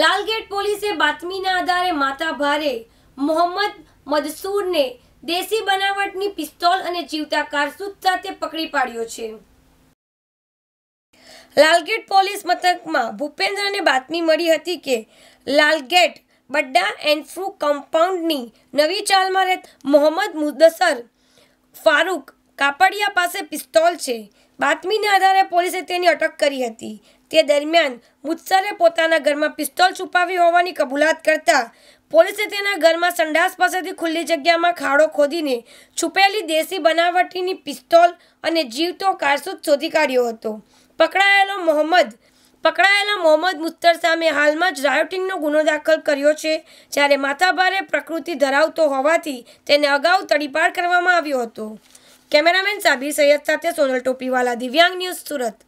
લાલગેટ પોલીસે બાતમીના આધારે માતા ભારે મોહમ્મદ મદસૂરને દેશી બનાવટની પિસ્તોલ અને જીવતા કારતૂસ સાથે પકડી પાડ્યો છે લાલગેટ પોલીસ મથકમાં ભૂપેન્દ્રને બાતમી મળી હતી કે લાલગેટ બડ્ડા એન્ડ ફ્રૂ કમ્પાઉન્ડની નવી ચાલમાં રહેત મોહમ્મદ મુદસર ફારૂક કાપડિયા પાસે પિસ્તોલ છે બાતમીના આધારે પોલીસે તેની અટક કરી હતી તે દરમિયાન મુત્સરે પોતાના ઘરમાં પિસ્તોલ છુપાવી હોવાની કબૂલાત કરતા પોલીસે તેના ઘરમાં સંડાસ પાસેથી ખુલ્લી જગ્યામાં ખાડો ખોદીને છુપેલી દેશી બનાવટીની પિસ્તોલ અને જીવતો કારસૂદ શોધી કાઢ્યો હતો પકડાયેલો મોહમ્મદ પકડાયેલા મોહમ્મદ મુસ્તર સામે હાલમાં જ રાયોટિંગનો ગુનો દાખલ કર્યો છે જ્યારે માથાભારે પ્રકૃતિ ધરાવતો હોવાથી તેને અગાઉ તડીપાર કરવામાં આવ્યો હતો કેમેરામેન સાબિર સૈયદ સાથે સોનલ ટોપીવાલા દિવ્યાંગ ન્યૂઝ સુરત